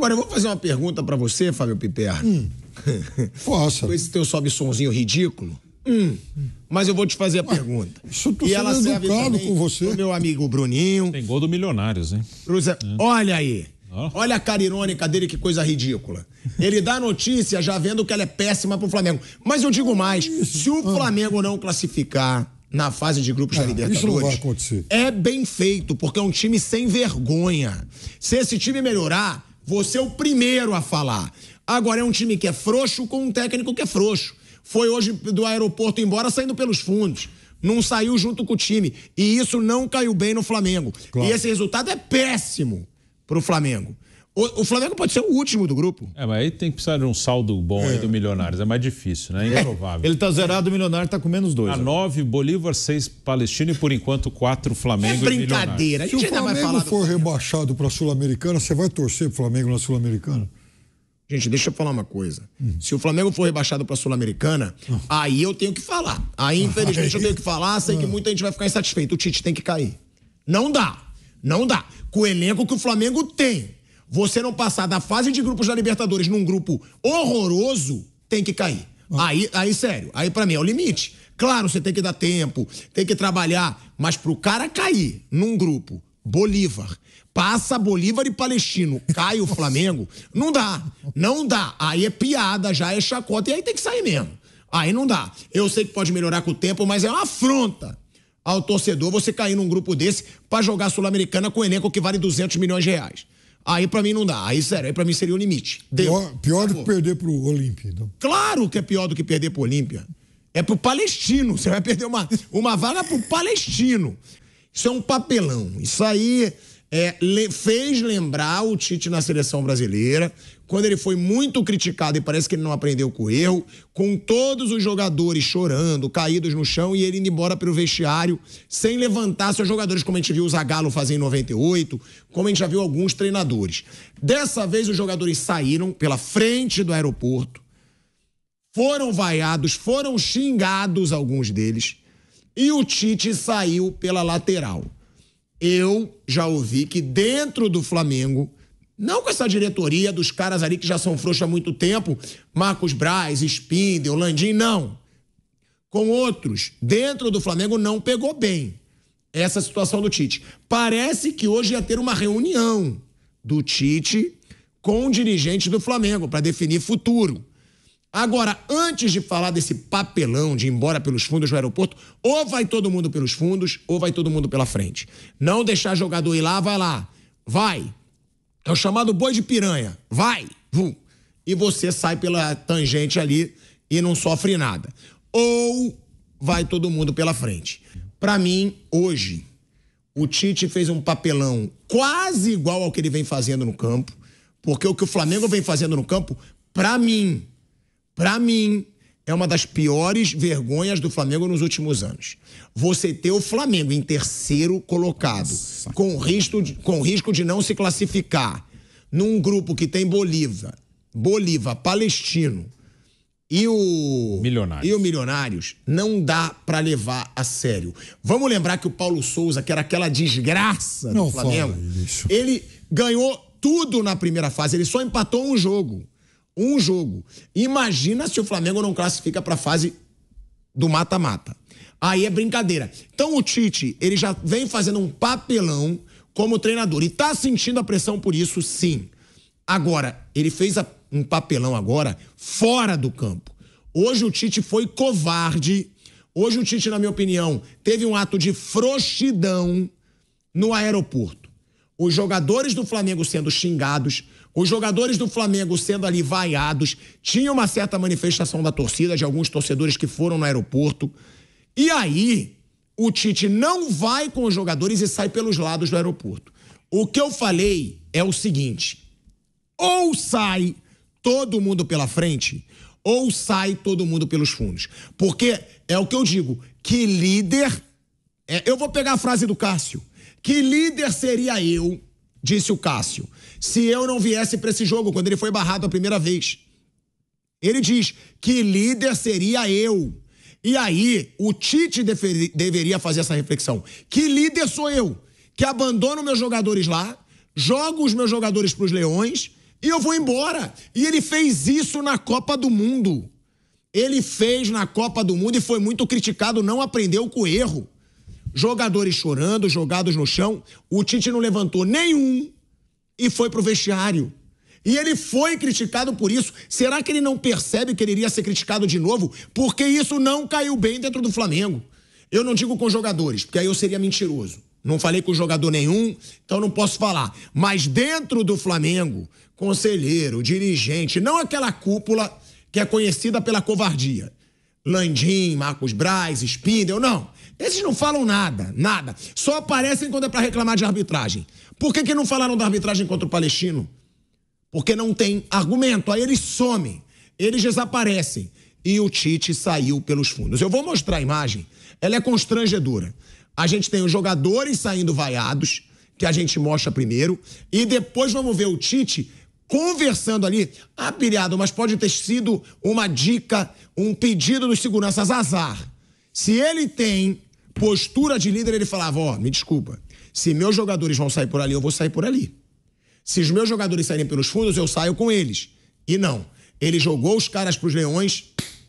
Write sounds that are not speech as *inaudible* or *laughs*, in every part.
Agora, eu vou fazer uma pergunta para você, Fábio Piper. Hum. *laughs* Com esse teu sobe-sonzinho ridículo. Hum. Mas eu vou te fazer a Ué, pergunta. Isso tu e ela serve também com você. meu amigo Bruninho. Tem gol do Milionários, hein? Cruza... É. Olha aí. Oh. Olha a cara irônica dele, que coisa ridícula. Ele dá notícia já vendo que ela é péssima pro Flamengo. Mas eu digo mais: se o ah. Flamengo não classificar na fase de grupos é, da Libertadores. Isso não vai acontecer. É bem feito, porque é um time sem vergonha. Se esse time melhorar, você é o primeiro a falar. Agora é um time que é frouxo com um técnico que é frouxo. Foi hoje do aeroporto embora saindo pelos fundos. Não saiu junto com o time. E isso não caiu bem no Flamengo. Claro. E esse resultado é péssimo para o Flamengo. O, o, Flamengo pode ser o último do grupo. É, mas aí tem que precisar de um saldo bom é. aí do Milionários. É mais difícil, né? É. Improvável. É. Ele tá zerado, o Milionário tá com menos dois. A nove, Bolívar, seis, Palestina e por enquanto quatro, Flamengo é brincadeira. Se o Flamengo for do... rebaixado pra Sul-Americana, você vai torcer pro Flamengo na Sul-Americana? Gente, deixa eu falar uma coisa. Hum. Se o Flamengo for rebaixado para a Sul-Americana, hum. aí eu tenho que falar. Aí, ah, infelizmente, eu tenho que falar. Sei que ah. muita gente vai ficar insatisfeita. O Tite tem que cair. Não dá. Não dá. Com o elenco que o Flamengo tem você não passar da fase de grupos da Libertadores num grupo horroroso, tem que cair. Ah. Aí, aí sério, aí para mim é o limite. Claro, você tem que dar tempo, tem que trabalhar, mas pro cara cair num grupo Bolívar, passa Bolívar e Palestino, cai o *laughs* Flamengo, não dá, não dá. Aí é piada, já é chacota e aí tem que sair mesmo. Aí não dá. Eu sei que pode melhorar com o tempo, mas é uma afronta ao torcedor você cair num grupo desse para jogar Sul-Americana com um elenco que vale 200 milhões de reais. Aí para mim não dá. Aí sério, Aí para mim seria o limite. Pior, pior do que perder pro Olímpia. Então. Claro que é pior do que perder pro Olímpia. É pro palestino. Você vai perder uma, uma vaga pro palestino. Isso é um papelão. Isso aí é, le, fez lembrar o Tite na seleção brasileira, quando ele foi muito criticado e parece que ele não aprendeu com o erro, com todos os jogadores chorando, caídos no chão e ele indo embora pelo vestiário sem levantar seus jogadores, como a gente viu o Zagallo fazer em 98, como a gente já viu alguns treinadores. Dessa vez os jogadores saíram pela frente do aeroporto, foram vaiados, foram xingados alguns deles e o Tite saiu pela lateral eu já ouvi que dentro do Flamengo, não com essa diretoria dos caras ali que já são frouxos há muito tempo, Marcos Braz, Spindel, Landim, não. Com outros, dentro do Flamengo não pegou bem essa situação do Tite. Parece que hoje ia ter uma reunião do Tite com o dirigente do Flamengo para definir futuro. Agora, antes de falar desse papelão de ir embora pelos fundos do aeroporto, ou vai todo mundo pelos fundos, ou vai todo mundo pela frente. Não deixar jogador ir lá, vai lá. Vai. É o chamado boi de piranha. Vai. Vum. E você sai pela tangente ali e não sofre nada. Ou vai todo mundo pela frente. Para mim, hoje, o Tite fez um papelão quase igual ao que ele vem fazendo no campo, porque o que o Flamengo vem fazendo no campo, para mim, para mim, é uma das piores vergonhas do Flamengo nos últimos anos. Você ter o Flamengo em terceiro colocado, com risco, de, com risco de não se classificar, num grupo que tem Bolívar, Bolívia, Palestino e o Milionários. E o Milionários não dá para levar a sério. Vamos lembrar que o Paulo Souza, que era aquela desgraça do Flamengo, ele ganhou tudo na primeira fase, ele só empatou um jogo um jogo. Imagina se o Flamengo não classifica para a fase do mata-mata. Aí é brincadeira. Então o Tite, ele já vem fazendo um papelão como treinador e está sentindo a pressão por isso, sim. Agora, ele fez um papelão agora fora do campo. Hoje o Tite foi covarde. Hoje o Tite, na minha opinião, teve um ato de frouxidão no aeroporto. Os jogadores do Flamengo sendo xingados, os jogadores do Flamengo sendo ali vaiados, tinha uma certa manifestação da torcida, de alguns torcedores que foram no aeroporto. E aí, o Tite não vai com os jogadores e sai pelos lados do aeroporto. O que eu falei é o seguinte: ou sai todo mundo pela frente, ou sai todo mundo pelos fundos. Porque é o que eu digo: que líder. É, eu vou pegar a frase do Cássio. Que líder seria eu disse o Cássio, se eu não viesse para esse jogo quando ele foi barrado a primeira vez. Ele diz que líder seria eu. E aí, o Tite deveria fazer essa reflexão. Que líder sou eu? Que abandono meus jogadores lá, jogo os meus jogadores para os Leões e eu vou embora. E ele fez isso na Copa do Mundo. Ele fez na Copa do Mundo e foi muito criticado, não aprendeu com o erro jogadores chorando, jogados no chão. O Tite não levantou nenhum e foi pro vestiário. E ele foi criticado por isso. Será que ele não percebe que ele iria ser criticado de novo? Porque isso não caiu bem dentro do Flamengo. Eu não digo com jogadores, porque aí eu seria mentiroso. Não falei com jogador nenhum, então não posso falar. Mas dentro do Flamengo, conselheiro, dirigente, não aquela cúpula que é conhecida pela covardia. Landim, Marcos Braz, Spindel, não. Esses não falam nada, nada. Só aparecem quando é para reclamar de arbitragem. Por que, que não falaram da arbitragem contra o Palestino? Porque não tem argumento. Aí eles somem, eles desaparecem. E o Tite saiu pelos fundos. Eu vou mostrar a imagem. Ela é constrangedora. A gente tem os jogadores saindo vaiados, que a gente mostra primeiro, e depois vamos ver o Tite conversando ali. Ah, mas pode ter sido uma dica, um pedido dos seguranças azar. Se ele tem postura de líder, ele falava: Ó, oh, me desculpa, se meus jogadores vão sair por ali, eu vou sair por ali. Se os meus jogadores saírem pelos fundos, eu saio com eles. E não. Ele jogou os caras para os leões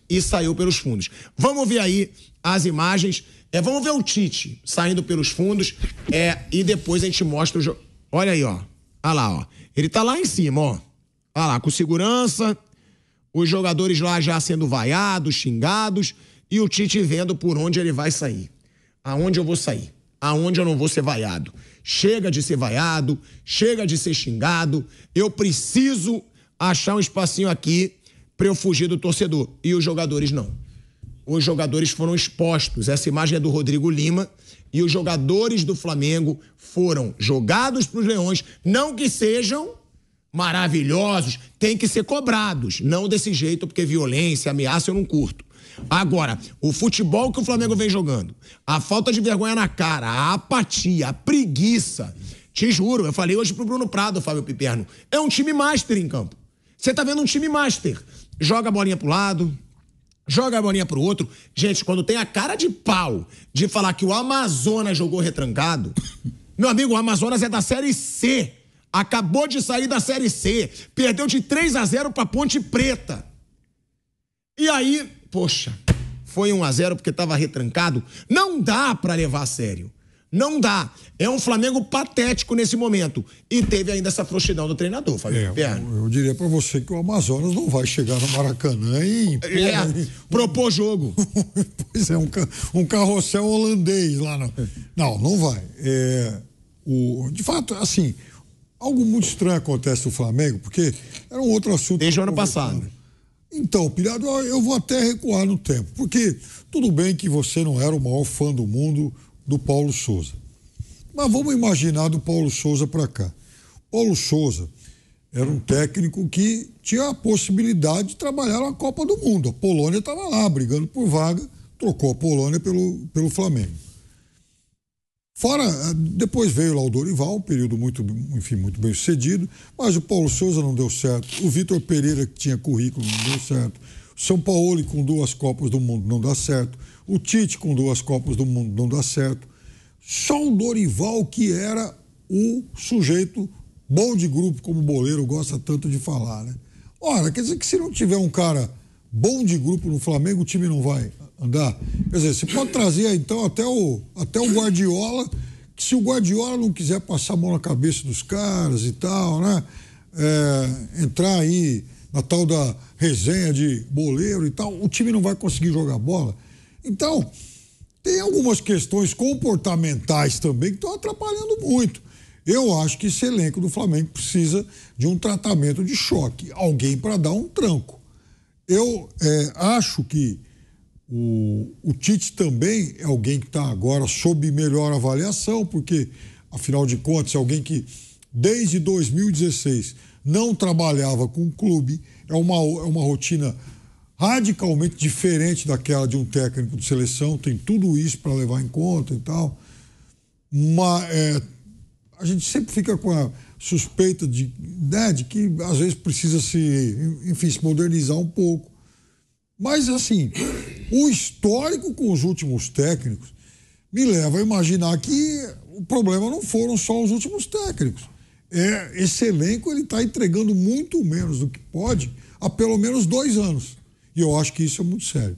e saiu pelos fundos. Vamos ver aí as imagens. É, vamos ver o Tite saindo pelos fundos. É, e depois a gente mostra o jogo. Olha aí, ó. Olha lá, ó. Ele tá lá em cima, ó. Olha lá, com segurança, os jogadores lá já sendo vaiados, xingados, e o Tite vendo por onde ele vai sair. Aonde eu vou sair? Aonde eu não vou ser vaiado? Chega de ser vaiado, chega de ser xingado. Eu preciso achar um espacinho aqui para eu fugir do torcedor. E os jogadores não os jogadores foram expostos. Essa imagem é do Rodrigo Lima. E os jogadores do Flamengo foram jogados para os Leões, não que sejam maravilhosos, tem que ser cobrados, não desse jeito, porque violência, ameaça eu não curto. Agora, o futebol que o Flamengo vem jogando, a falta de vergonha na cara, a apatia, a preguiça. Te juro, eu falei hoje pro Bruno Prado, Fábio Piperno, é um time master em campo. Você tá vendo um time master. Joga a bolinha pro lado, joga a bolinha pro outro. Gente, quando tem a cara de pau de falar que o Amazonas jogou retrancado, *laughs* meu amigo, o Amazonas é da Série C. Acabou de sair da Série C. Perdeu de 3 a 0 pra Ponte Preta. E aí, poxa, foi 1 a 0 porque tava retrancado. Não dá para levar a sério. Não dá. É um Flamengo patético nesse momento. E teve ainda essa frouxidão do treinador, Fabiano é, eu, eu, diria para você que o Amazonas não vai chegar no Maracanã e. é propor jogo. *laughs* pois é, um, um carrossel holandês lá. No... Não, não vai. É, o, de fato, assim, algo muito estranho acontece no Flamengo, porque era um outro assunto. Desde o ano passado. Então, Pilhado, eu vou até recuar no tempo, porque tudo bem que você não era o maior fã do mundo do Paulo Souza. Mas vamos imaginar do Paulo Souza para cá. Paulo Souza era um técnico que tinha a possibilidade de trabalhar na Copa do Mundo. A Polônia estava lá brigando por vaga, trocou a Polônia pelo, pelo Flamengo. Fora, eh, depois veio lá o Dorival, um período muito, enfim, muito bem sucedido, mas o Paulo Souza não deu certo, o Vitor Pereira, que tinha currículo, não deu certo são Paulo com duas Copas do Mundo não dá certo. O Tite com duas Copas do Mundo não dá certo. Só o Dorival que era o sujeito bom de grupo, como o Boleiro gosta tanto de falar, né? Ora, quer dizer que se não tiver um cara bom de grupo no Flamengo, o time não vai andar. Quer dizer, você pode trazer então até o, até o Guardiola, que se o Guardiola não quiser passar a mão na cabeça dos caras e tal, né? É, entrar aí na tal da resenha de boleiro e tal, o time não vai conseguir jogar bola. Então, tem algumas questões comportamentais também que estão atrapalhando muito. Eu acho que esse elenco do Flamengo precisa de um tratamento de choque, alguém para dar um tranco. Eu é, acho que o, o Tite também é alguém que está agora sob melhor avaliação, porque, afinal de contas, é alguém que desde 2016 não trabalhava com o clube, é uma, é uma rotina radicalmente diferente daquela de um técnico de seleção, tem tudo isso para levar em conta e tal. Mas é, a gente sempre fica com a suspeita de, né, de que às vezes precisa se, enfim, se modernizar um pouco. Mas assim, o histórico com os últimos técnicos me leva a imaginar que o problema não foram só os últimos técnicos é, esse elenco ele está entregando muito menos do que pode há pelo menos dois anos. E eu acho que isso é muito sério.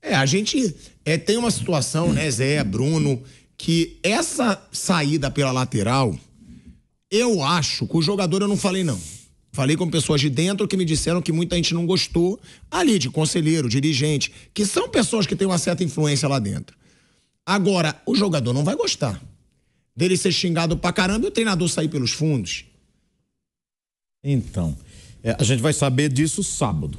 É, a gente é, tem uma situação, né, Zé, Bruno, que essa saída pela lateral, eu acho que o jogador eu não falei, não. Falei com pessoas de dentro que me disseram que muita gente não gostou, ali, de conselheiro, dirigente, que são pessoas que têm uma certa influência lá dentro. Agora, o jogador não vai gostar dele ser xingado pra caramba e o treinador sair pelos fundos. Então, é, a gente vai saber disso sábado.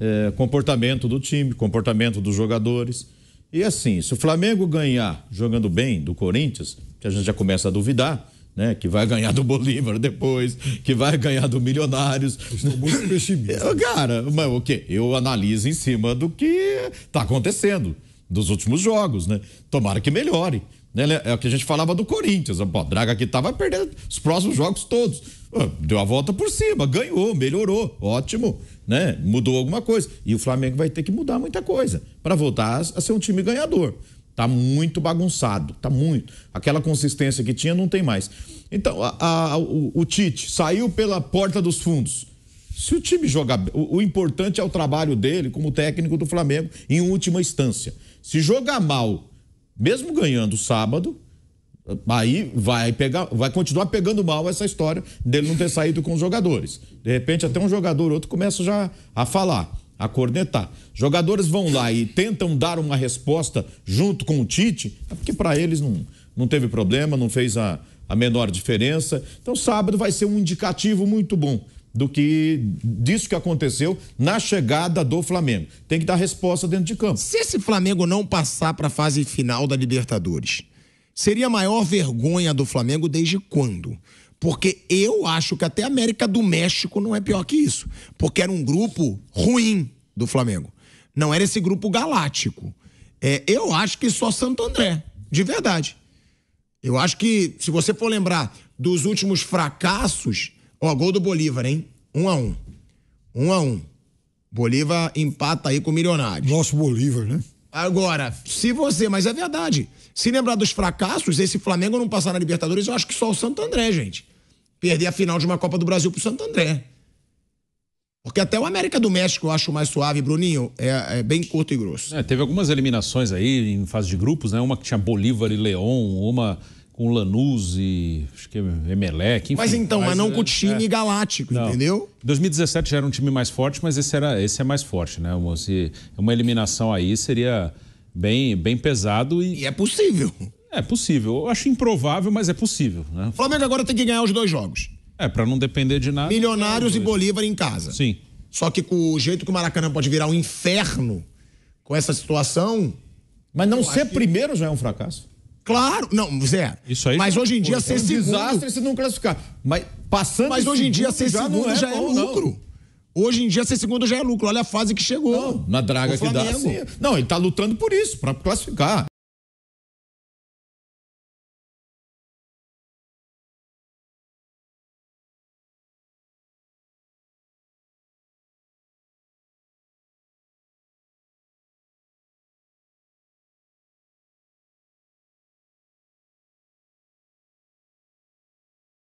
É, comportamento do time, comportamento dos jogadores. E assim, se o Flamengo ganhar jogando bem do Corinthians, que a gente já começa a duvidar, né? Que vai ganhar do Bolívar depois, que vai ganhar do Milionários. Estou muito pessimista. Cara, mas o quê? Eu analiso em cima do que está acontecendo, dos últimos jogos, né? Tomara que melhore. Né? É o que a gente falava do Corinthians. O a Draga aqui tava perdendo os próximos jogos todos. deu a volta por cima, ganhou, melhorou, ótimo, né? Mudou alguma coisa. E o Flamengo vai ter que mudar muita coisa para voltar a ser um time ganhador. Tá muito bagunçado, tá muito. Aquela consistência que tinha não tem mais. Então, a, a, o, o, Tite saiu pela porta dos fundos. Se o time jogar. O, o importante é o trabalho dele como técnico do Flamengo, em última instância. Se jogar mal mesmo ganhando sábado, aí vai pegar, vai continuar pegando mal essa história dele não ter saído com os jogadores. De repente até um jogador outro começa já a falar, a cornetar. Jogadores vão lá e tentam dar uma resposta junto com o Tite, é porque para eles não, não teve problema, não fez a, a menor diferença. Então sábado vai ser um indicativo muito bom do que disso que aconteceu na chegada do Flamengo. Tem que dar resposta dentro de campo. Se esse Flamengo não passar para a fase final da Libertadores, seria a maior vergonha do Flamengo desde quando? Porque eu acho que até a América do México não é pior que isso. Porque era um grupo ruim do Flamengo. Não era esse grupo galáctico. É, eu acho que só Santo André, de verdade. Eu acho que, se você for lembrar dos últimos fracassos Ó, gol do Bolívar, hein? 1 um a 1 um. 1 um a 1 um. Bolívar empata aí com o Milionário. Nosso Bolívar, né? Agora, se você, mas é verdade, se lembrar dos fracassos, esse Flamengo não passar na Libertadores, eu acho que só o Santo André, gente. Perder a final de uma Copa do Brasil pro Santo André. Porque até o América do México eu acho mais suave, Bruninho, é, é bem curto e grosso. É, teve algumas eliminações aí em fase de grupos, né? Uma que tinha Bolívar e Leão, uma com Lanús e acho que é Emelec, enfim. Mas então, mas, mas não é, com o time é, galáctico, não. entendeu? 2017 já era um time mais forte, mas esse, era, esse é mais forte, né? Uma, se, uma eliminação aí seria bem, bem pesado e... E é possível. É possível. Eu acho improvável, mas é possível, né? O Flamengo agora tem que ganhar os dois jogos. É, para não depender de nada. Milionários e Bolívar em casa. Sim. Só que com o jeito que o Maracanã pode virar um inferno com essa situação... Mas não ser que... primeiro já é um fracasso. Claro, não, Zé. Isso aí. Mas hoje em dia ser é um segundo. desastre se não classificar. Mas passando. Mas hoje em dia ser segundo é já é, lucro. Hoje em dia, ser segundo já é lucro. Olha a fase que chegou. Não, na draga que dá. Não, ele tá lutando por isso, para classificar.